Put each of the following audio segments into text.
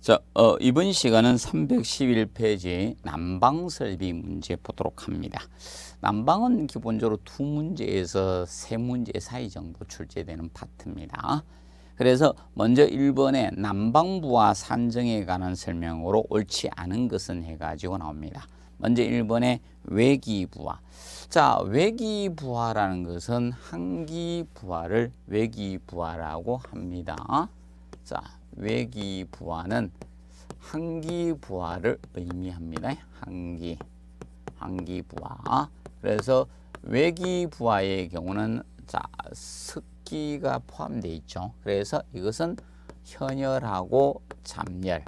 자, 어, 이번 시간은 311페이지 난방설비 문제 보도록 합니다. 난방은 기본적으로 두 문제에서 세 문제 사이 정도 출제되는 파트입니다. 그래서 먼저 1번에 난방부와 산정에 관한 설명으로 옳지 않은 것은 해가지고 나옵니다. 먼저 1번에 외기부하. 자, 외기부하라는 것은 한기부하를 외기부하라고 합니다. 자, 외기 부하는 항기 부하를 의미합니다. 항기, 항기 부하. 그래서 외기 부하의 경우는 자 습기가 포함되어 있죠. 그래서 이것은 현열하고 잠열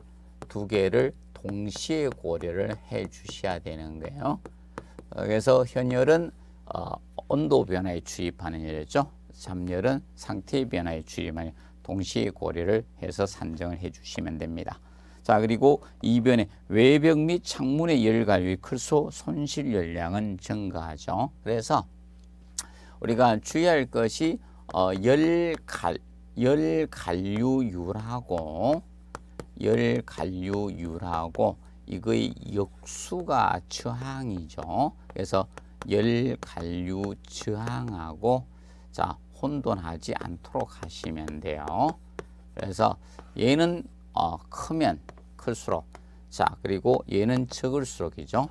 두 개를 동시에 고려를 해 주셔야 되는데요. 그래서 현열은 어, 온도 변화에 주입하는 열이죠. 잠열은 상태 변화에 주입하는 열. 동시에 고려를 해서 산정을 해 주시면 됩니다. 자 그리고 이변에 외벽 및 창문의 열가율이 클수 손실 열량은 증가하죠. 그래서 우리가 주의할 것이 어, 열갈 열갈류율하고 열갈류율하고 이거의 역수가 저항이죠. 그래서 열갈류 저항하고 자 혼돈하지 않도록 하시면 돼요. 그래서 얘는 어, 크면 클수록 자 그리고 얘는 적을수록이죠.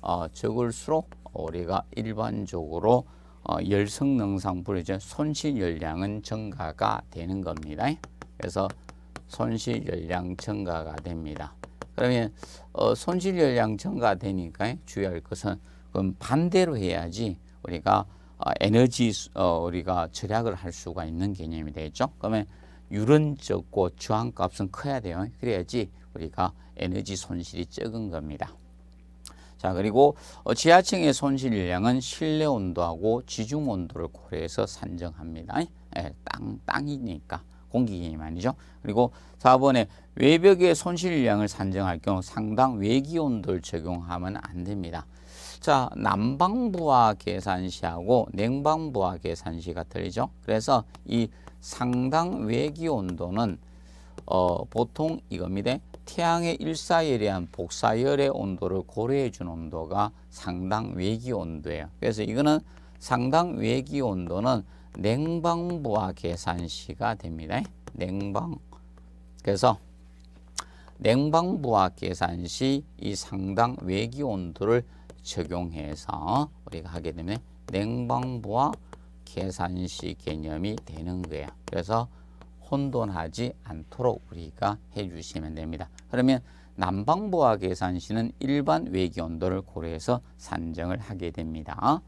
어, 적을수록 우리가 일반적으로 어, 열성 능상불이죠. 손실 열량은 증가가 되는 겁니다. 그래서 손실 열량 증가가 됩니다. 그러면 어, 손실 열량 증가되니까 주의할 것은 그럼 반대로 해야지 우리가 어, 에너지 어, 우리가 절약을 할 수가 있는 개념이 되겠죠. 그러면 유른적고 주한값은 커야 돼요. 그래야지 우리가 에너지 손실이 적은 겁니다. 자 그리고 어, 지하층의 손실량은 실내 온도하고 지중 온도를 고려해서 산정합니다. 예, 땅, 땅이니까 공기 개념 아니죠. 그리고 4번에 외벽의 손실량을 산정할 경우 상당 외기 온도를 적용하면 안 됩니다. 자, 난방부와 계산시하고 냉방부와 계산시가 틀리죠. 그래서 이 상당 외기 온도는 어, 보통 이겁니다. 태양의 일사열대한 복사열의 온도를 고려해 준 온도가 상당 외기 온도예요. 그래서 이거는 상당 외기 온도는 냉방부와 계산시가 됩니다. 냉방. 그래서 냉방부와 계산시 이 상당 외기 온도를 적용해서 우리가 하게 되면 냉방부와 계산시 개념이 되는 거예요. 그래서 혼돈하지 않도록 우리가 해주시면 됩니다. 그러면 난방부와 계산시는 일반 외기 온도를 고려해서 산정을 하게 됩니다.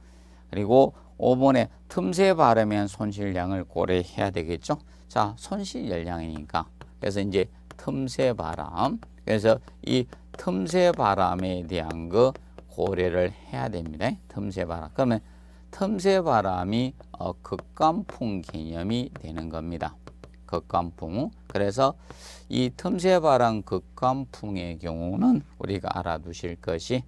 그리고 5번에 틈새 바르면 손실량을 고려해야 되겠죠. 자, 손실 열량이니까. 그래서 이제 틈새 바람. 그래서 이 틈새 바람에 대한 거 고려를 해야 됩니다. 틈새 바람. 그러면 틈새 바람이 어, 극강풍 개념이 되는 겁니다. 극강풍. 그래서 이 틈새 바람 극강풍의 경우는 우리가 알아두실 것이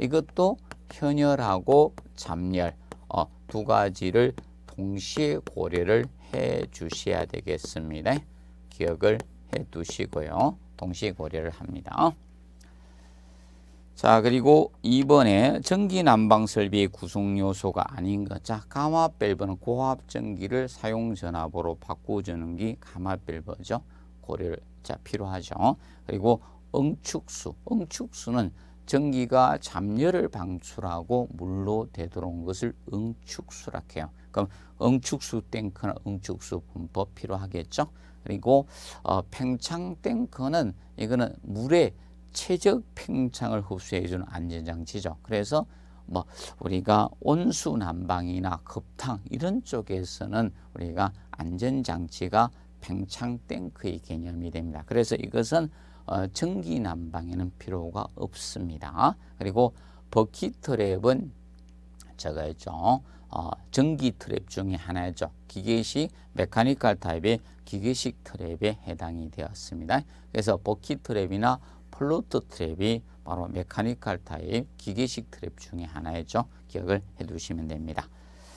이것도 현열하고 잠열 어, 두 가지를 동시에 고려를 해 주셔야 되겠습니다. 기억을 해 두시고요. 동시에 고려를 합니다. 자 그리고 이번에 전기 난방 설비의 구성 요소가 아닌 것. 자 감압 밸브는 고압 전기를 사용 전압으로 바꿔주는 게 감압 밸브죠. 고려를 자 필요하죠. 그리고 응축수, 응축수는 전기가 잡열을 방출하고 물로 되돌아온 것을 응축수라 해요. 그럼 응축수 탱크는 응축수 분법 필요하겠죠. 그리고 어, 팽창 탱크는 이거는 물에 최적 팽창을 흡수해주는 안전장치죠. 그래서 뭐 우리가 온수난방이나 급탕 이런 쪽에서는 우리가 안전장치가 팽창 탱크의 개념이 됩니다. 그래서 이것은 어, 전기난방에는 필요가 없습니다. 그리고 버킷트랩은 제가 했죠. 어, 전기 트랩 중에 하나죠. 기계식 메카니컬 타입의 기계식 트랩에 해당이 되었습니다. 그래서 버킷 트랩이나 플로트 트랩이 바로 메카니컬 타입 기계식 트랩 중에 하나이죠. 기억을 해두시면 됩니다.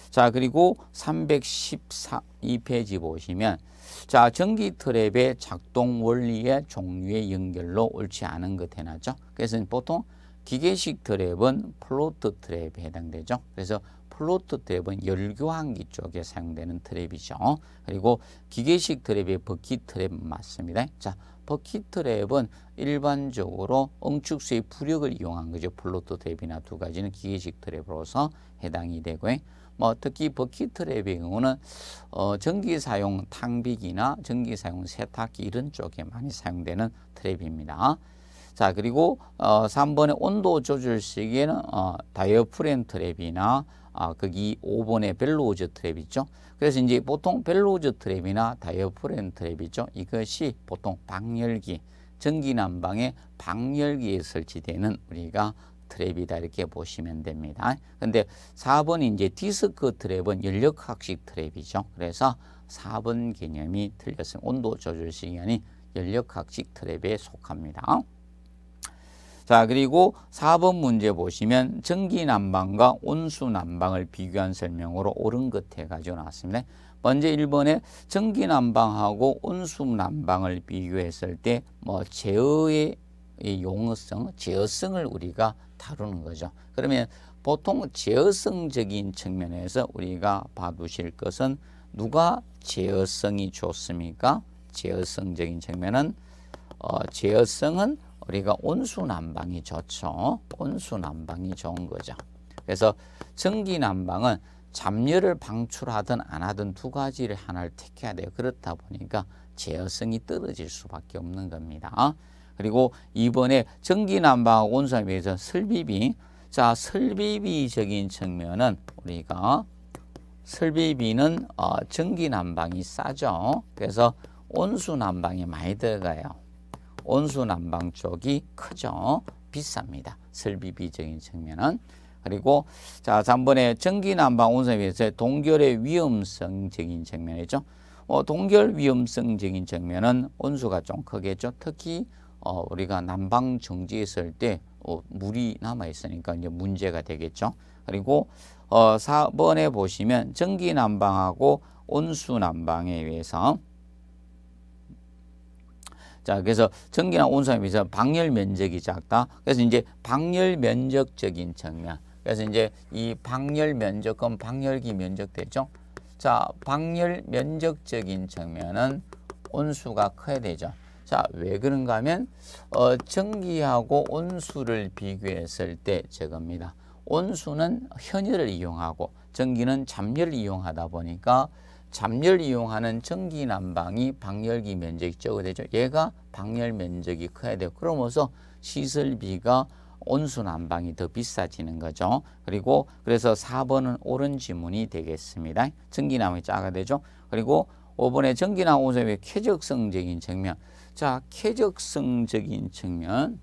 자 그리고 312페이지 보시면 자 전기 트랩의 작동 원리의 종류의 연결로 옳지 않은 것 해놨죠. 그래서 보통 기계식 트랩은 플로트 트랩에 해당되죠. 그래서 플로트 트랩은 열교환기 쪽에 사용되는 트랩이죠. 그리고 기계식 트랩의 버킷 트랩 맞습니다. 자, 버킷트랩은 일반적으로 응축수의 부력을 이용한 거죠. 플로트 탭이나 두 가지는 기계식 트랩으로서 해당이 되고요. 뭐 특히 버킷트랩의 경우는 어, 전기 사용 탕비기나 전기 사용 세탁기 이런 쪽에 많이 사용되는 트랩입니다. 자 그리고 어, 3번의 온도 조절 시기에는 어, 다이어프렌 트랩이나 아, 거기 그 5번에 벨로우즈 트랩 있죠. 그래서 이제 보통 벨로우즈 트랩이나 다이어프렌 트랩 있죠. 이것이 보통 방열기, 전기난방의 방열기에 설치되는 우리가 트랩이다 이렇게 보시면 됩니다. 근데 4번이 이제 디스크 트랩은 연력학식 트랩이죠. 그래서 4번 개념이 틀렸어요. 온도 조절 시간이 연력학식 트랩에 속합니다. 자 그리고 4번 문제 보시면 전기난방과 온수난방을 비교한 설명으로 옳은 것에 가져 나왔습니다. 먼저 1번에 전기난방하고 온수난방을 비교했을 때뭐 제어의 용어성, 제어성을 우리가 다루는 거죠. 그러면 보통 제어성적인 측면에서 우리가 봐두실 것은 누가 제어성이 좋습니까? 제어성적인 측면은 어, 제어성은 우리가 온수난방이 좋죠. 온수난방이 좋은 거죠. 그래서 전기난방은 잡열을 방출하든 안 하든 두 가지를 하나를 택해야 돼요. 그렇다 보니까 제어성이 떨어질 수밖에 없는 겁니다. 그리고 이번에 전기난방 온수에 비해서 설비비 자 설비비적인 측면은 우리가 설비비는 어, 전기난방이 싸죠. 그래서 온수난방이 많이 들어가요. 온수난방 쪽이 크죠. 비쌉니다. 설비비적인 측면은. 그리고 자 3번에 전기난방 온수에 비해서 동결의 위험성적인 측면이죠. 어, 동결 위험성적인 측면은 온수가 좀 크겠죠. 특히 어, 우리가 난방 정지했을 때 어, 물이 남아 있으니까 이제 문제가 되겠죠. 그리고 어, 4번에 보시면 전기 난방하고 온수 난방에 의해서 자, 그래서 전기나 온수에 비해서 방열 면적이 작다. 그래서 이제 방열 면적적인 측면. 그래서 이제 이 방열 면적은 방열기 면적 되죠. 자, 방열 면적적인 측면은 온수가 커야 되죠. 자, 왜 그런가 하면 어, 전기하고 온수를 비교했을 때 저겁니다. 온수는 현열을 이용하고 전기는 잠열을 이용하다 보니까 잠열 이용하는 전기 난방이 방열기 면적이 적어되죠. 얘가 방열 면적이 커야 돼요. 그러면서 시설비가 온수 난방이 더 비싸지는 거죠. 그리고 그래서 4번은 옳은 지문이 되겠습니다. 전기 난방이 작아 되죠. 그리고 5번에 전기 난방의 쾌적성적인 측면. 자, 쾌적성적인 측면.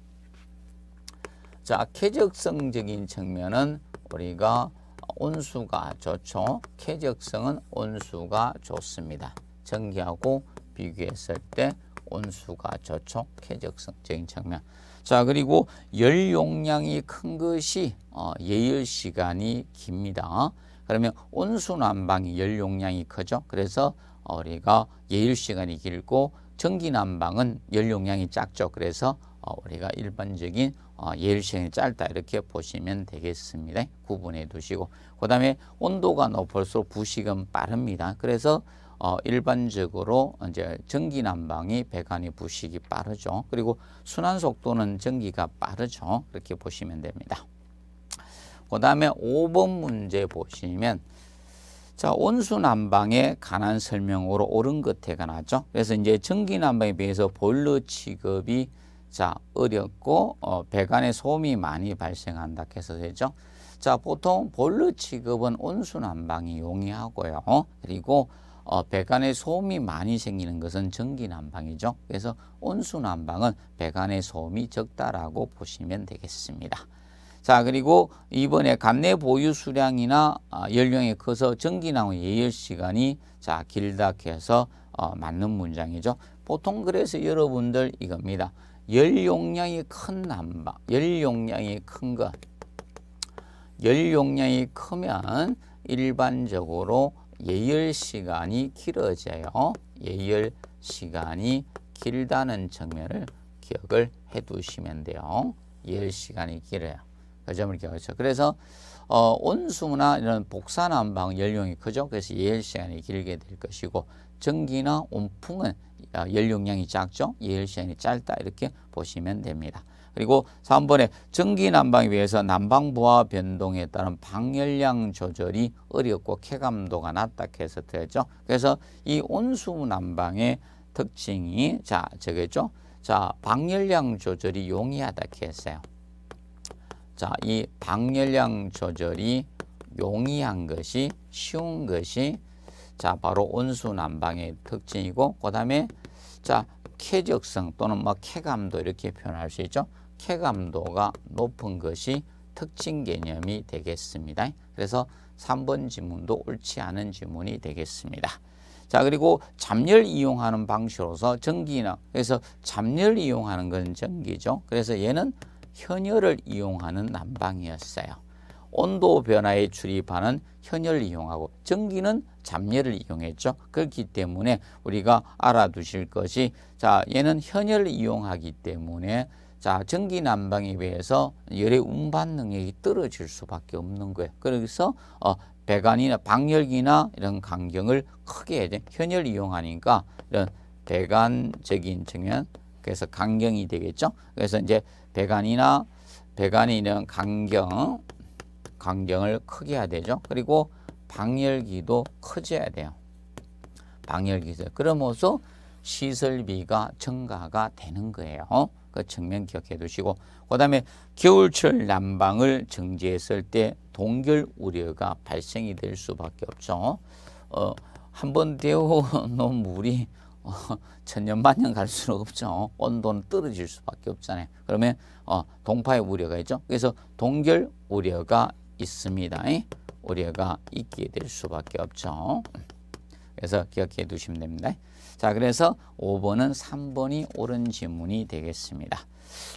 자, 쾌적성적인 측면은 우리가 온수가 좋죠. 쾌적성은 온수가 좋습니다. 전기하고 비교했을 때 온수가 좋죠. 쾌적성적인 측면. 자 그리고 열 용량이 큰 것이 어, 예열 시간이 깁니다. 그러면 온수난방이 열 용량이 크죠. 그래서 우리가 예열 시간이 길고 전기난방은 열 용량이 작죠. 그래서 어, 우리가 일반적인 어, 예일 시간이 짧다 이렇게 보시면 되겠습니다. 구분해 두시고 그 다음에 온도가 높을수록 부식은 빠릅니다. 그래서 어, 일반적으로 이제 전기 난방이 배관의 부식이 빠르죠. 그리고 순환 속도는 전기가 빠르죠. 그렇게 보시면 됩니다. 그 다음에 5번 문제 보시면 자 온수 난방의 가난 설명으로 오른 끝에가 나죠. 그래서 이제 전기 난방에 비해서 보일러 취급이 자, 어렵고 어, 배관에 소음이 많이 발생한다 해서 되죠. 자, 보통 볼러 취급은 온수난방이 용이하고요. 어? 그리고 어, 배관에 소음이 많이 생기는 것은 전기난방이죠. 그래서 온수난방은 배관에 소음이 적다라고 보시면 되겠습니다. 자 그리고 이번에 감내 보유 수량이나 어, 아, 연령이 커서 전기나무 예열 시간이 자 길다 해서 어, 맞는 문장이죠. 보통 그래서 여러분들 이겁니다. 열 용량이 큰 난방, 열 용량이 큰 것. 열 용량이 크면 일반적으로 예열 시간이 길어져요. 예열 시간이 길다는 측면을 기억을 해 두시면 돼요. 예열 시간이 길어요. 그 점을 기억하죠. 그래서 어, 온수나 이런 복사난방 연령이 크죠. 그래서 예열 시간이 길게 될 것이고 전기나 온풍은 아, 연령량이 작죠. 예열 시간이 짧다 이렇게 보시면 됩니다. 그리고 3번에 전기 난방에 비해서 난방 부하 변동에 따른 방열량 조절이 어렵고 쾌감도가 낮다 해서 되죠 그래서 이 온수 난방의 특징이 자 저겠죠. 자 방열량 조절이 용이하다 했어요. 자, 이 방열량 조절이 용이한 것이 쉬운 것이 자, 바로 온수난방의 특징이고 그다음에 자, 쾌적성 또는 뭐 쾌감도 이렇게 표현할 수 있죠. 쾌감도가 높은 것이 특징 개념이 되겠습니다. 그래서 3번 지문도 옳지 않은 지문이 되겠습니다. 자 그리고 잠열 이용하는 방식으로서 전기나 그래서 잠열 이용하는 건 전기죠. 그래서 얘는 현열을 이용하는 난방이었어요. 온도 변화에 출입하는 현열을 이용하고 전기는 잡열을 이용했죠. 그렇기 때문에 우리가 알아두실 것이 자 얘는 현열을 이용하기 때문에 자 전기 난방에 비해서 열의 운반 능력이 떨어질 수밖에 없는 거예요. 그래서 어, 배관이나 방열기나 이런 강경을 크게 현열 이용하니까 이런 배관적인 측면 그래서 강경이 되겠죠. 그래서 이제 배관이나 배관이 있는 강경, 강경을 크게 해야 되죠. 그리고 방열기도 커져야 돼요. 방열기도. 그러면서 시설비가 증가가 되는 거예요. 그 측면 기억해 두시고 그 다음에 겨울철 난방을 정지했을 때 동결 우려가 발생이 될 수밖에 없죠. 어, 한번 데워놓은 물이 천년만년 갈 수는 없죠. 온도는 떨어질 수밖에 없잖아요. 그러면 어, 동파의 우려가 있죠. 그래서 동결 우려가 있습니다. 우려가 있게 될 수밖에 없죠. 그래서 기억해 두시면 됩니다. 자, 그래서 5번은 3번이 옳은 지문이 되겠습니다.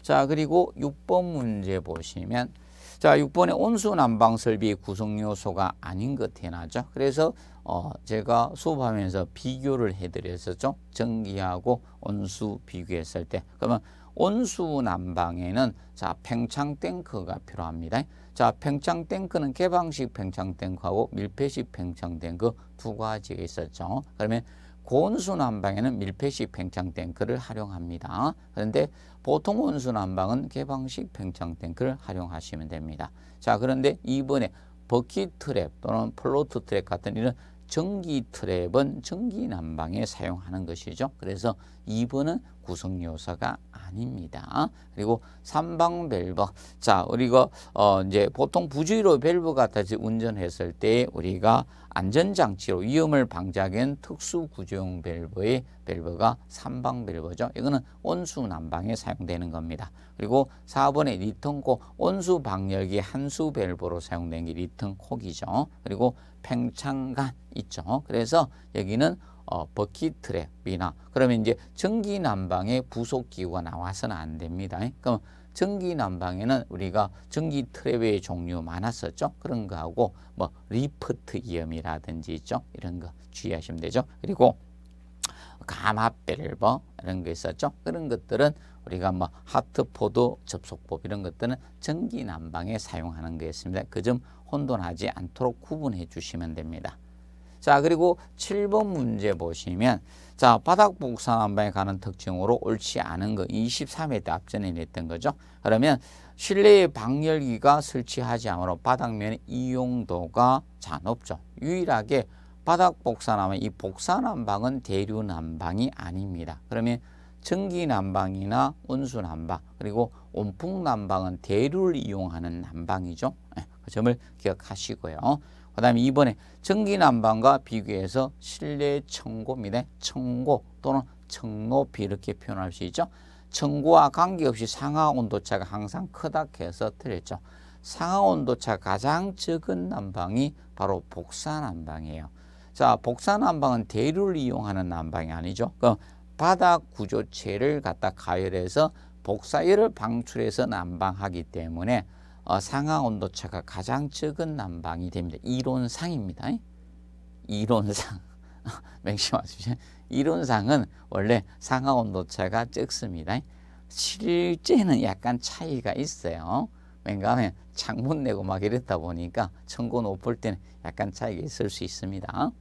자, 그리고 6번 문제 보시면 자, 6번에 온수난방 설비 구성 요소가 아닌 것 해나죠. 그래서 어, 제가 수업하면서 비교를 해드렸었죠. 전기하고 온수 비교했을 때. 그러면 온수 난방에는 자 팽창 탱크가 필요합니다. 자 팽창 탱크는 개방식 팽창 탱크하고 밀폐식 팽창 탱크 두 가지가 있었죠. 그러면 고온수 난방에는 밀폐식 팽창 탱크를 활용합니다. 그런데 보통 온수 난방은 개방식 팽창 탱크를 활용하시면 됩니다. 자 그런데 이번에 버킷 트랩 또는 플로트 트랩 같은 이런 전기 트랩은 전기 난방에 사용하는 것이죠. 그래서 2번은 구성요소가 아닙니다. 그리고 3방 밸브. 자, 우리가 어 이제 보통 부주의로 밸브가 다시 운전했을 때 우리가 안전장치로 위험을 방지하기엔 특수구조용 밸브의 밸브가 3방 밸브죠. 이거는 온수 난방에 사용되는 겁니다. 그리고 4번의 리턴코 온수 방열기 한수 밸브로 사용된 게 리턴콕이죠. 그리고 팽창간 있죠. 그래서 여기는 어, 버킷트랩이나 그러면 이제 전기 난방에 부속 기구가 나와서는 안 됩니다. 그럼 전기 난방에는 우리가 전기 트랩의 종류 많았었죠. 그런 거하고 뭐 리프트 이염이라든지 있죠. 이런 거 주의하시면 되죠. 그리고 감압 밸버 이런 거 있었죠. 그런 것들은 우리가 뭐 하트포드 접속법 이런 것들은 전기 난방에 사용하는 거였습니다. 그 점 혼돈하지 않도록 구분해 주시면 됩니다. 자, 그리고 7번 문제 보시면 자, 바닥 복사난방에 가는 특징으로 옳지 않은 거 23회 때 앞전에 냈던 거죠. 그러면 실내에 방열기가 설치하지 않으로 바닥면의 이용도가 자 높죠. 유일하게 바닥 복사난방, 이 복사난방은 대류 난방이 아닙니다. 그러면 전기 난방이나 온수 난방, 그리고 온풍 난방은 대류를 이용하는 난방이죠. 예. 그 점을 기억하시고요. 그 다음에 이번에 전기난방과 비교해서 실내 청고입니다. 청고 또는 청높이 이렇게 표현할 수 있죠. 청고와 관계없이 상하 온도차가 항상 크다 해서 틀렸죠. 상하 온도차 가장 적은 난방이 바로 복사난방이에요. 자, 복사난방은 대류를 이용하는 난방이 아니죠. 그럼 바닥 구조체를 갖다 가열해서 복사열을 방출해서 난방하기 때문에 어, 상하 온도차가 가장 적은 난방이 됩니다. 이론상입니다. 이론상 맹심하십시오. 이론상은 원래 상하 온도차가 적습니다. 실제는 약간 차이가 있어요. 맹감에 창문 내고 막 이랬다 보니까 천고 높을 때는 약간 차이가 있을 수 있습니다.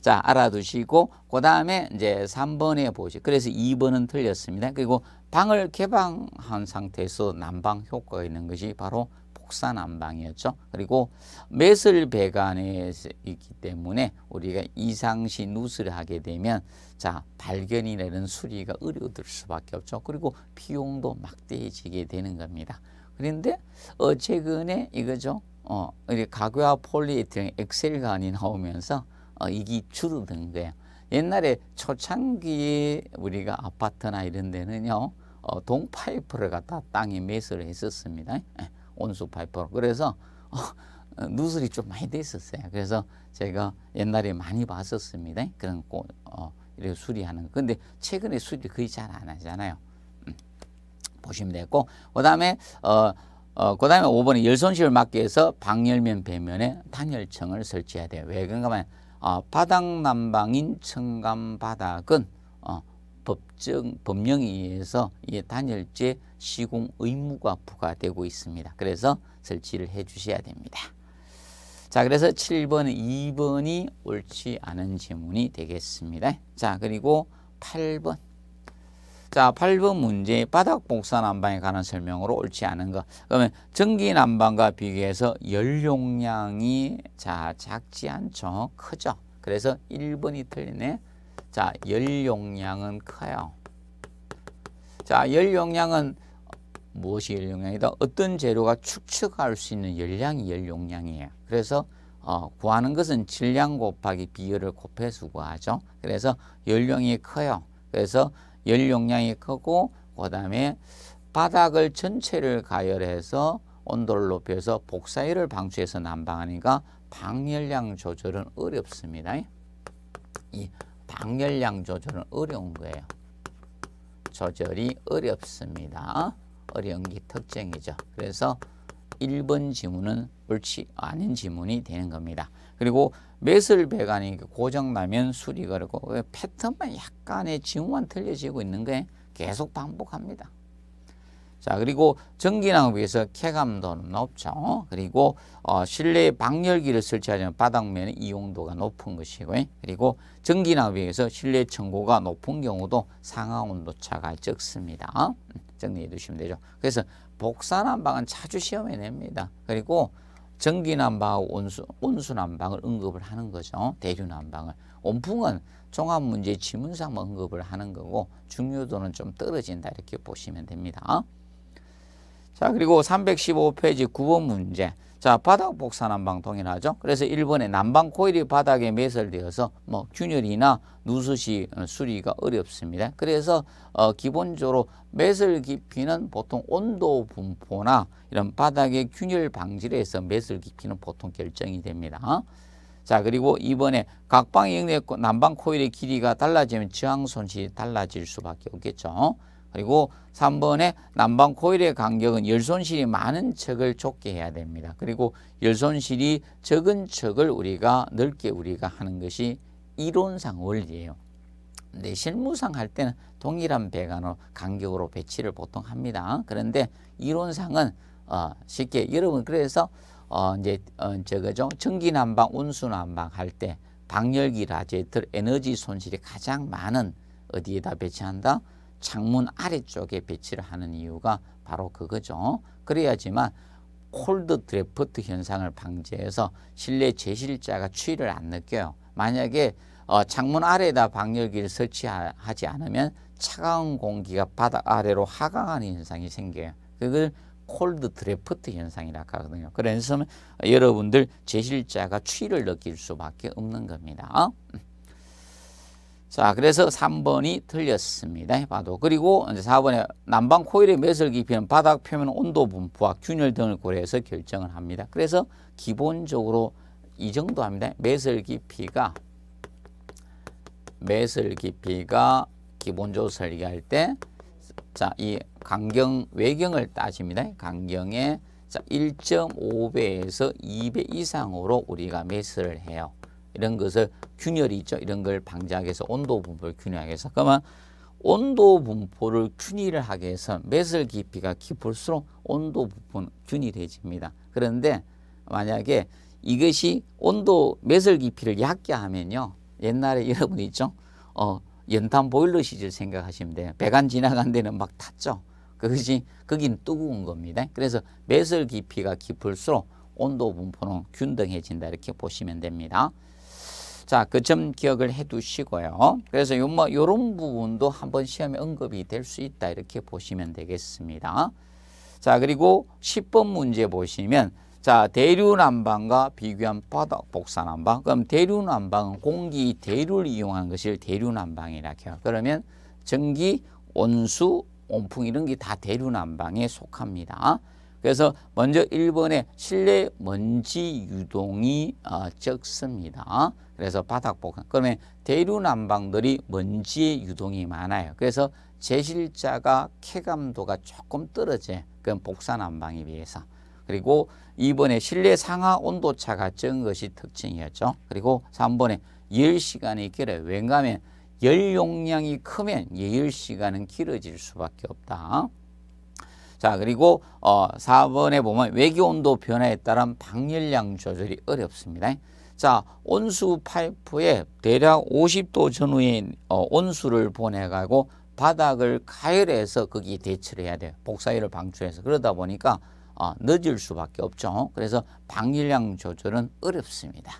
자, 알아두시고 그 다음에 이제 3번에 보시. 그래서 2번은 틀렸습니다. 그리고 방을 개방한 상태에서 난방 효과가 있는 것이 바로 복사 난방이었죠. 그리고 매슬 배관에 있기 때문에 우리가 이상시 누수를 하게 되면 자 발견이라는 수리가 어려워 수밖에 없죠. 그리고 비용도 막대해지게 되는 겁니다. 그런데 어 최근에 이거죠. 어 가구와 폴리에틸 엑셀관이 나오면서 어, 이게 줄어든 거예요. 옛날에 초창기에 우리가 아파트나 이런 데는요. 어, 동파이프를 갖다 땅에 매수를 했었습니다. 예, 온수 파이프로. 그래서 어, 어 누설이 좀 많이 돼 있었어요. 그래서 제가 옛날에 많이 봤었습니다. 그런 꽃, 어, 이렇게 수리하는 근데 최근에 수리 거의 잘 안 하잖아요. 음, 보시면 되고 그다음에 어, 어, 그 다음에 5번에 열손실을 막기 위해서 방열면 배면에 단열층을 설치해야 돼요. 왜 그런가 하면 어, 바닥난방인 청감바닥은 어, 법정, 법령에 의해서 이 단열재 시공 의무가 부과되고 있습니다. 그래서 설치를 해 주셔야 됩니다. 자, 그래서 7번, 2번이 옳지 않은 지문이 되겠습니다. 자, 그리고 8번. 자, 8번 문제 바닥 복사 난방에 관한 설명으로 옳지 않은 것. 그러면 전기 난방과 비교해서 연용량이 자, 작지 않죠. 크죠. 그래서 1번이 틀리네. 자, 열용량은 커요. 자, 열용량은 무엇이 열용량이다? 어떤 재료가 축축할 수 있는 열량이 열용량이에요. 그래서 어, 구하는 것은 질량 곱하기 비율을 곱해서 구하죠. 그래서 열량이 커요. 그래서 열 용량이 크고 그다음에 바닥을 전체를 가열해서 온도를 높여서 복사열을 방출해서 난방하니까 방열량 조절은 어렵습니다. 이 방열량 조절은 어려운 거예요. 조절이 어렵습니다. 어려운 게 특징이죠. 그래서 1번 지문은 옳지 않은 지문이 되는 겁니다. 그리고 매슬 배관이 고정나면 수리 그렇고 그 패턴만 약간의 지문만 틀려지고 있는 게 계속 반복합니다. 자 그리고 전기낭비에서 쾌감도는 높죠. 그리고 어, 실내 방열기를 설치하려면 바닥면의 이용도가 높은 것이고 그리고 전기낭비에서 실내 청고가 높은 경우도 상하온도차가 적습니다. 정리해 두시면 되죠. 그래서 복사난방은 자주 시험에 냅니다. 그리고 전기난방하고 온수, 온수난방을 언급을 하는 거죠. 대류난방을. 온풍은 종합문제 지문상 언급을 하는 거고 중요도는 좀 떨어진다 이렇게 보시면 됩니다. 자 그리고 315페이지 9번 문제. 자, 바닥 복사난방 동일하죠. 그래서 1번에 난방 코일이 바닥에 매설되어서 뭐 균열이나 누수시 어, 수리가 어렵습니다. 그래서 어, 기본적으로 매설 깊이는 보통 온도 분포나 이런 바닥의 균열 방지에 해서 매설 깊이는 보통 결정이 됩니다. 자 그리고 이번에 각방 영역 난방 코일의 길이가 달라지면 저항 손실이 달라질 수밖에 없겠죠. 그리고 3번에 난방 코일의 간격은 열 손실이 많은 척을 좁게 해야 됩니다. 그리고 열 손실이 적은 척을 우리가 넓게 우리가 하는 것이 이론상 원리예요. 근데 실무상 할 때는 동일한 배관으로 간격으로 배치를 보통 합니다. 그런데 이론상은 어, 쉽게 여러분 그래서 어, 이제 어, 저거죠 그 전기 난방, 온수 난방 할 때 방열기 라제들 에너지 손실이 가장 많은 어디에다 배치한다? 창문 아래쪽에 배치를 하는 이유가 바로 그거죠. 그래야지만 콜드 드래프트 현상을 방지해서 실내 제실자가 추위를 안 느껴요. 만약에 어, 창문 아래에다 방열기를 설치하지 않으면 차가운 공기가 바다 아래로 하강하는 현상이 생겨요. 그걸 콜드 드래프트 현상이라고 하거든요. 그래서 여러분들 제실자가 추위를 느낄 수밖에 없는 겁니다. 어? 자, 그래서 3번이 틀렸습니다. 봐도. 그리고 이제 4번에 난방 코일의 매설 깊이는 바닥 표면 온도 분포와 균열 등을 고려해서 결정을 합니다. 그래서 기본적으로 이 정도 합니다. 매설 깊이가 매설 깊이가 기본적으로 설계할 때 자, 이 강경 외경을 따집니다. 강경의 1.5배에서 2배 이상으로 우리가 매설을 해요. 이런 것을 균열이 있죠. 이런 걸 방지하기 위해서 온도 분포를 균형하게해서 그러면 온도 분포를 균일하게해서 매설 깊이가 깊을수록 온도 분포는 균일해집니다. 그런데 만약에 이것이 온도 매설 깊이를 얕게 하면요. 옛날에 여러분 있죠. 어, 연탄 보일러 시절 생각하시면 돼요. 배관 지나간 데는 막 탔죠. 그것이 거긴 뜨거운 겁니다. 그래서 매설 깊이가 깊을수록 온도 분포는 균등해진다 이렇게 보시면 됩니다. 자, 그 점 기억을 해 두시고요. 그래서 요, 뭐, 요런 부분도 한번 시험에 언급이 될 수 있다. 이렇게 보시면 되겠습니다. 자, 그리고 10번 문제 보시면 자, 대류난방과 비교한 바닥 복사난방. 그럼 대류난방은 공기 대류를 이용한 것을 대류난방이라 해요. 그러면 전기, 온수, 온풍 이런 게 다 대류난방에 속합니다. 그래서 먼저 1번에 실내 먼지 유동이 어, 적습니다. 그래서 바닥 복합. 그러면 대류난방들이 먼지의 유동이 많아요. 그래서 제실자가 쾌감도가 조금 떨어져. 그건 복사난방에 비해서. 그리고 이번에 실내 상하 온도차가 적은 것이 특징이었죠. 그리고 3번에 열시간이 길어요. 왜냐면열 용량이 크면 열시간은 길어질 수밖에 없다. 자 그리고 어 4번에 보면 외기 온도 변화에 따른 방열량 조절이 어렵습니다. 자, 온수 파이프에 대략 50도 전후인 어, 온수를 보내가고 바닥을 가열해서 거기 대치를 해야 돼요. 복사열을 방출해서. 그러다 보니까 어, 늦을 수밖에 없죠. 그래서 방열량 조절은 어렵습니다.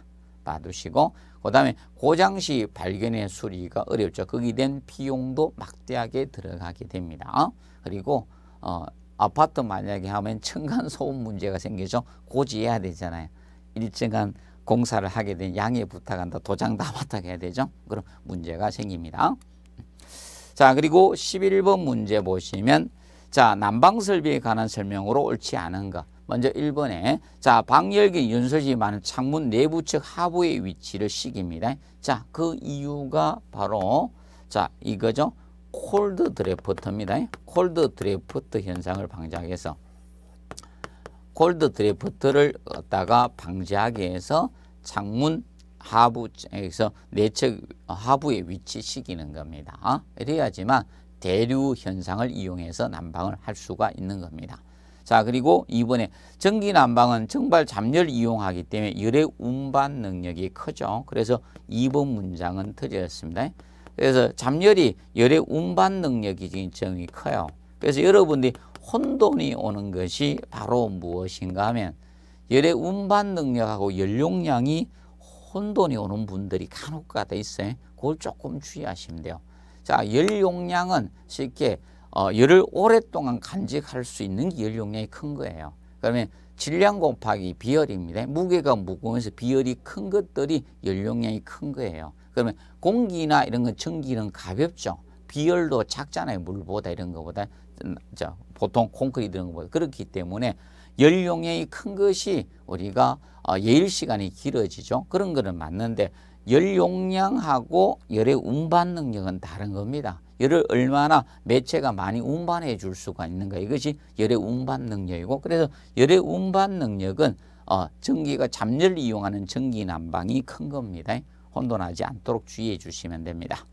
봐두시고 그 다음에 고장시 발견의 수리가 어렵죠. 거기 된 비용도 막대하게 들어가게 됩니다. 그리고 어, 아파트 만약에 하면 층간 소음 문제가 생기죠. 고지해야 되잖아요. 일정한 공사를 하게 된 양해 부탁한다. 도장 다맡야 되죠. 그럼 문제가 생깁니다. 자 그리고 11번 문제 보시면 자 난방 설비에 관한 설명으로 옳지 않은 것. 먼저 1번에 자 방열기 연소지 많은 창문 내부 측 하부의 위치를 시깁니다. 자그 이유가 바로 자 이거죠. 콜드 드래프트입니다. 콜드 드래프트 현상을 방지하기 위해서 콜드 드래프트를 갖다가 방지하기 위해서 창문 하부에서 내측 네 하부에 위치시키는 겁니다. 어? 이래야지만 대류 현상을 이용해서 난방을 할 수가 있는 겁니다. 자 그리고 이번에 전기 난방은 증발 잠열 이용하기 때문에 열의 운반 능력이 크죠. 그래서 2번 문장은 틀렸습니다. 그래서 잠열이 열의 운반 능력이 굉장히 커요. 그래서 여러분들이 혼돈이 오는 것이 바로 무엇인가 하면 열의 운반 능력하고 열용량이 혼돈이 오는 분들이 간혹가 돼 있어요. 그걸 조금 주의하시면 돼요. 자, 열용량은 쉽게 어, 열을 오랫동안 간직할 수 있는 게 열용량이 큰 거예요. 그러면 질량 곱하기 비열입니다. 무게가 무거면서 비열이 큰 것들이 열용량이 큰 거예요. 그러면 공기나 이런 건 전기는 가볍죠. 비열도 작잖아요. 물보다 이런 것보다 음, 보통 콘크리트 이런 거보다 그렇기 때문에 연령의 큰 것이 우리가 어, 예일 시간이 길어지죠. 그런 거는 맞는데 열 용량하고 열의 운반 능력은 다른 겁니다. 열을 얼마나 매체가 많이 운반해 줄 수가 있는가 이것이 열의 운반 능력이고 그래서 열의 운반 능력은 어, 전기가 잠열 이용하는 전기 난방이 큰 겁니다. 혼돈하지 않도록 주의해 주시면 됩니다.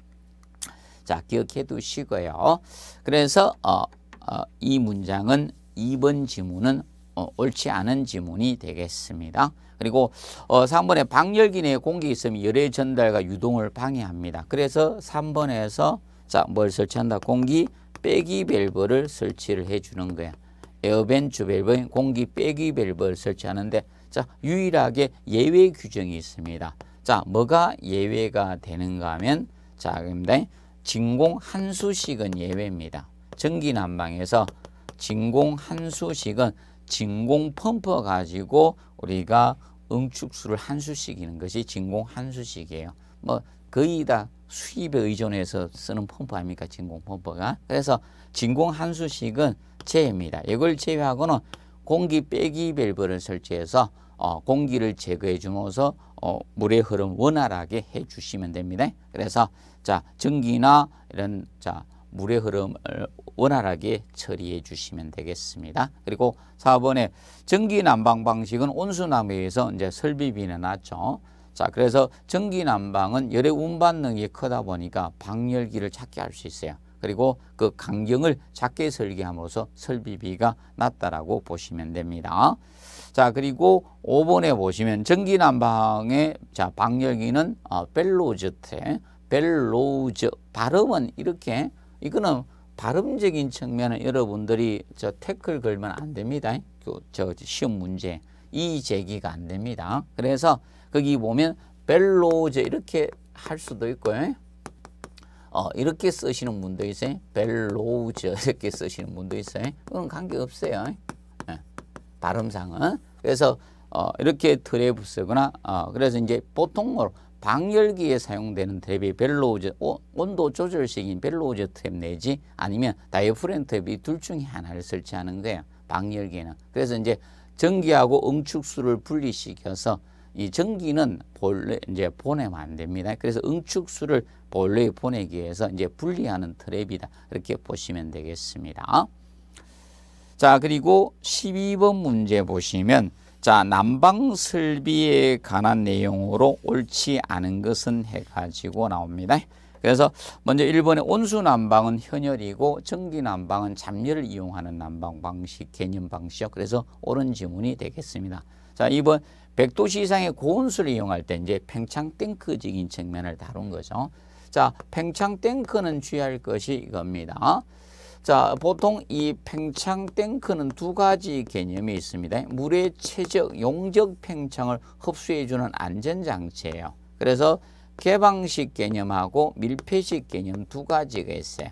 자 기억해 두시고요. 그래서 어, 어, 이 문장은 2번 지문은 어, 옳지 않은 지문이 되겠습니다. 그리고 어, 3번에 방열기 내에 공기 있으면 열의 전달과 유동을 방해합니다. 그래서 3번에서 자, 뭘 설치한다? 공기 빼기 밸브를 설치를 해주는 거야. 에어벤츠 밸브인 공기 빼기 밸브를 설치하는데 자 유일하게 예외 규정이 있습니다. 자 뭐가 예외가 되는가 하면 자 그런데 진공 한수식은 예외입니다. 전기 난방에서 진공 한수식은 진공 펌프 가지고 우리가 응축수를 한수씩이는 것이 진공 한수씩이에요뭐 거의 다 수입에 의존해서 쓰는 펌프 아닙니까? 진공 펌프가. 그래서 진공 한수씩은제입니다 이걸 제외하고는 공기 빼기 밸브를 설치해서 어, 공기를 제거해 주면서 어, 물의 흐름 원활하게 해 주시면 됩니다. 그래서 자 전기나 이런 자 물의 흐름을 원활하게 처리해 주시면 되겠습니다. 그리고 4번에 전기 난방 방식은 온수나무에 의해서 이제 설비비는 낮죠. 자, 그래서 전기 난방은 열의 운반능이 크다 보니까 방열기를 작게 할 수 있어요. 그리고 그 강경을 작게 설계함으로써 설비비가 낮다라고 보시면 됩니다. 자, 그리고 5번에 보시면 전기 난방의 자, 방열기는 벨로즈테 어, 벨로즈 발음은 이렇게 이거는 발음적인 측면은 여러분들이 저 태클 걸면 안 됩니다. 그 저 시험 문제 이 제기가 안 됩니다. 그래서 거기 보면 벨로즈 이렇게 할 수도 있고 어, 이렇게 쓰시는 분도 있어요. 벨로즈 이렇게 쓰시는 분도 있어요. 그건 관계없어요. 예, 발음상은. 그래서 어, 이렇게 드레브 쓰거나 어, 그래서 이제 보통으로 방열기에 사용되는 탭이 벨로우제 온도 조절식인 벨로우제 탭 내지 아니면 다이어프램 탭이 둘 중에 하나를 설치하는 거예요. 방열기는. 그래서 이제 전기하고 응축수를 분리시켜서 이 전기는 본래 이제 보내면 안 됩니다. 그래서 응축수를 본래 보내기 위해서 이제 분리하는 트랩이다. 이렇게 보시면 되겠습니다. 자, 그리고 12번 문제 보시면 자 난방설비에 관한 내용으로 옳지 않은 것은 해가지고 나옵니다. 그래서 먼저 1번의 온수난방은 현열이고 전기난방은 잠열을 이용하는 난방 방식, 개념 방식 그래서 옳은 지문이 되겠습니다. 자 2번 100도씨 이상의 고온수를 이용할 때 이제 팽창 탱크적인 측면을 다룬 거죠. 자 팽창 탱크는 주의할 것이 이겁니다. 자, 보통 이 팽창 탱크는 두 가지 개념이 있습니다. 물의 최적, 용적 팽창을 흡수해주는 안전장치예요. 그래서 개방식 개념하고 밀폐식 개념 두 가지가 있어요.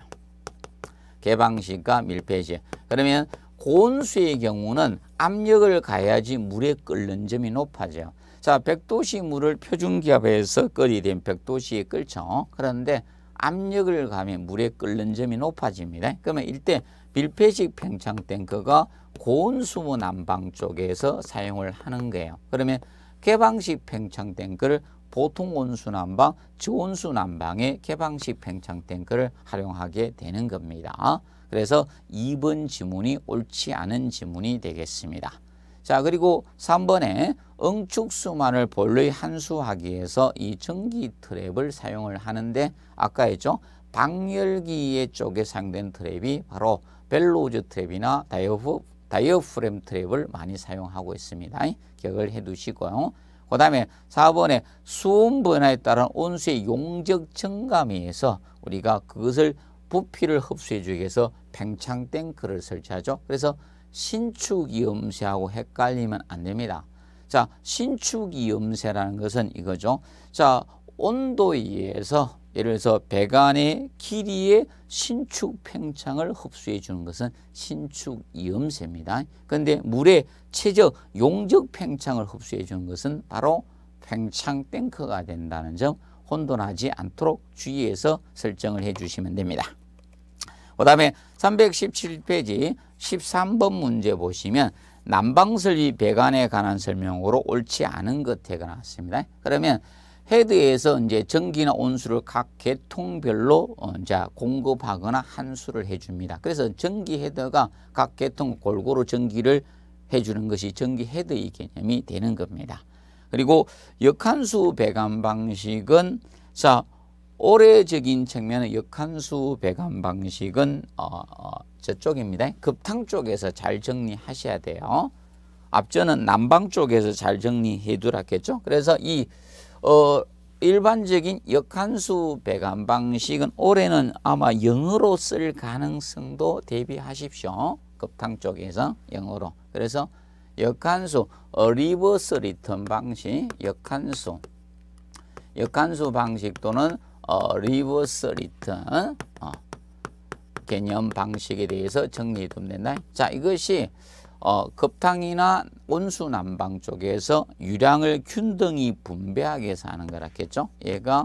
개방식과 밀폐식. 그러면 고온수의 경우는 압력을 가야지 물에 끓는 점이 높아져요. 자, 100도씨 물을 표준기압에서 끓이된 100도씨에 끓죠. 그런데 압력을 가면 물에 끓는 점이 높아집니다. 그러면 이때 밀폐식 팽창 탱크가 고온 수무 난방 쪽에서 사용을 하는 거예요. 그러면 개방식 팽창 탱크를 보통 온수 난방, 저온수 난방의 개방식 팽창 탱크를 활용하게 되는 겁니다. 그래서 2번 지문이 옳지 않은 지문이 되겠습니다. 자 그리고 3번에 응축수만을 본래 한수하기에서 이 전기 트랩을 사용을 하는데 아까 했죠. 방열기의 쪽에 사용된 트랩이 바로 벨로우즈 트랩이나 다이어프, 다이어프램 트랩을 많이 사용하고 있습니다. 기억을 해두시고요. 그 다음에 4번에 수온 변화에 따른 온수의 용적 증감에 의해서 우리가 그것을 부피를 흡수해 주기 위해서 팽창 탱크를 설치하죠. 그래서 신축 이음하고 헷갈리면 안 됩니다. 자, 신축이 음새라는 것은 이거죠. 자, 온도에 의해서 예를 들어서 배관의 길이의 신축 팽창을 흡수해 주는 것은 신축 이음새입니다 그런데 물의 최저 용적 팽창을 흡수해 주는 것은 바로 팽창 탱크가 된다는 점 혼돈하지 않도록 주의해서 설정을 해 주시면 됩니다. 그 다음에 317페이지 13번 문제 보시면 난방설비 배관에 관한 설명으로 옳지 않은 것에가 나왔습니다. 그러면 헤드에서 이제 전기나 온수를 각 계통별로 이제 어, 공급하거나 한수를 해줍니다. 그래서 전기 헤드가 각 계통 골고루 전기를 해주는 것이 전기 헤드의 개념이 되는 겁니다. 그리고 역한수 배관 방식은 자 오래적인 측면의 역한수 배관 방식은 어, 어, 저쪽입니다. 급탕 쪽에서 잘 정리하셔야 돼요. 앞전은 난방 쪽에서 잘 정리해 두라겠죠. 그래서 이 어, 일반적인 역한수 배관 방식은 올해는 아마 영어로 쓸 가능성도 대비하십시오. 급탕 쪽에서 영어로. 그래서 역한수 어, 리버스 리턴 방식, 역한수, 역한수 방식 또는 어, 리버스 리턴 어, 개념 방식에 대해서 정리해둡면다 자, 이것이 어, 급탕이나 온수난방 쪽에서 유량을 균등히 분배하게 위해서 하는 거라겠죠. 얘가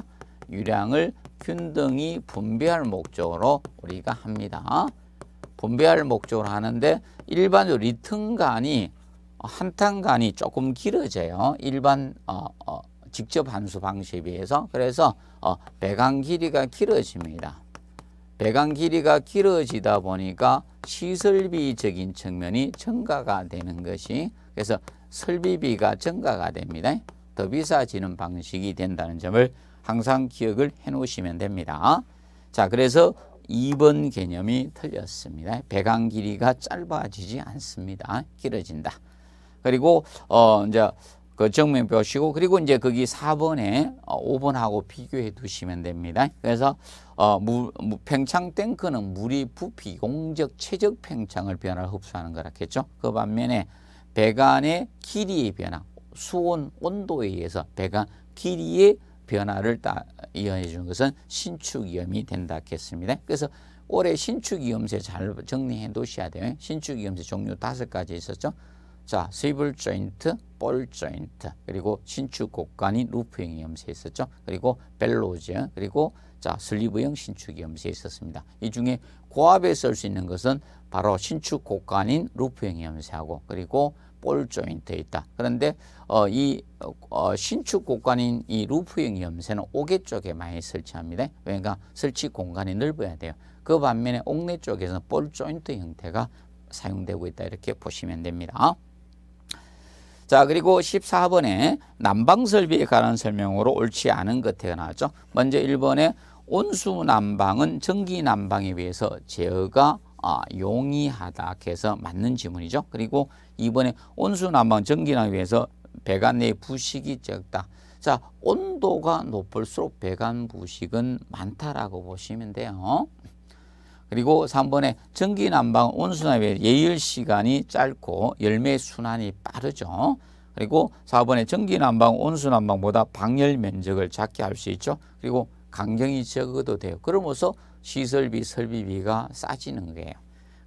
유량을 균등히 분배할 목적으로 우리가 합니다. 분배할 목적으로 하는데 일반적으로 리턴 간이 어, 한탄 간이 조금 길어져요. 일반 어, 어, 직접 함수 방식에 비해서 그래서 어, 배관 길이가 길어집니다. 배관 길이가 길어지다 보니까 시설비적인 측면이 증가가 되는 것이 그래서 설비비가 증가가 됩니다. 더 비싸지는 방식이 된다는 점을 항상 기억을 해 놓으시면 됩니다. 자, 그래서 2번 개념이 틀렸습니다. 배관 길이가 짧아지지 않습니다. 길어진다. 그리고 어 이제 그 정면 보시고 그리고 이제 거기 4번에 5번하고 어, 비교해 두시면 됩니다. 그래서 어, 무, 무, 팽창 탱크는 물이 부피, 공적, 최적 팽창을 변화를 흡수하는 거라겠죠. 그 반면에 배관의 길이의 변화, 수온, 온도에 의해서 배관 길이의 변화를 따, 이어해 주는 것은 신축위험이 된다했습니다 그래서 올해 신축위험세 잘 정리해 놓으셔야 돼요. 신축위험세 종류 다섯 가지 있었죠. 자, 세이블 조인트, 볼 조인트, 그리고 신축 곡간인 루프형이 염세했었죠 그리고 벨로즈, 그리고 자, 슬리브형 신축이 염세했었습니다이 중에 고압에 쓸 수 있는 것은 바로 신축 곡간인 루프형이 염세하고 그리고 볼 조인트에 있다. 그런데 어, 이 어, 신축 곡간인 이 루프형 염세는 오개 쪽에 많이 설치합니다. 왜냐하면 그러니까 설치 공간이 넓어야 돼요. 그 반면에 옥내 쪽에서는 볼 조인트 형태가 사용되고 있다 이렇게 보시면 됩니다. 자 그리고 14번에 난방설비에 관한 설명으로 옳지 않은 것에 나왔죠. 먼저 1번에 온수난방은 전기난방에 비해서 제어가 아, 용이하다 해서 맞는 지문이죠. 그리고 이번에 온수난방 전기난방에 비해서 배관 내 부식이 적다. 자 온도가 높을수록 배관 부식은 많다라고 보시면 돼요. 그리고 3번에 전기난방 온순함의 예열 시간이 짧고 열매 순환이 빠르죠. 그리고 4번에 전기난방 온순난방보다 방열 면적을 작게 할 수 있죠. 그리고 강경이 적어도 돼요. 그러면서 시설비, 설비비가 싸지는 거예요.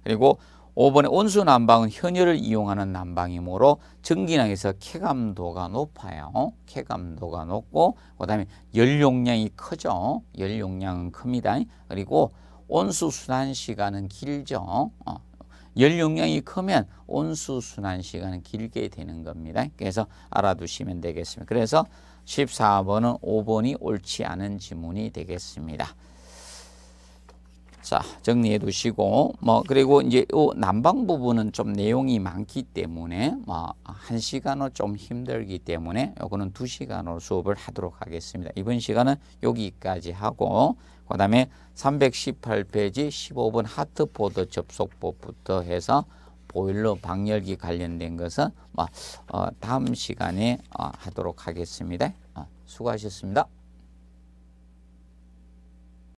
그리고 5번에 온수난방은 현열을 이용하는 난방이므로 전기량에서 쾌감도가 높아요. 쾌감도가 높고 그다음에 열용량이 크죠. 열용량은 큽니다. 그리고 온수순환 시간은 길죠. 어. 열용량이 크면 온수순환 시간은 길게 되는 겁니다. 그래서 알아두시면 되겠습니다. 그래서 14번은 5번이 옳지 않은 지문이 되겠습니다. 자, 정리해 두시고, 뭐, 그리고 이제 요 난방 부분은 좀 내용이 많기 때문에, 뭐, 한 시간은 좀 힘들기 때문에, 요거는 두 시간으로 수업을 하도록 하겠습니다. 이번 시간은 여기까지 하고, 그 다음에 318페이지 15번 하트포드 접속법부터 해서 보일러 방열기 관련된 것은 뭐, 어, 다음 시간에 어, 하도록 하겠습니다. 어, 수고하셨습니다.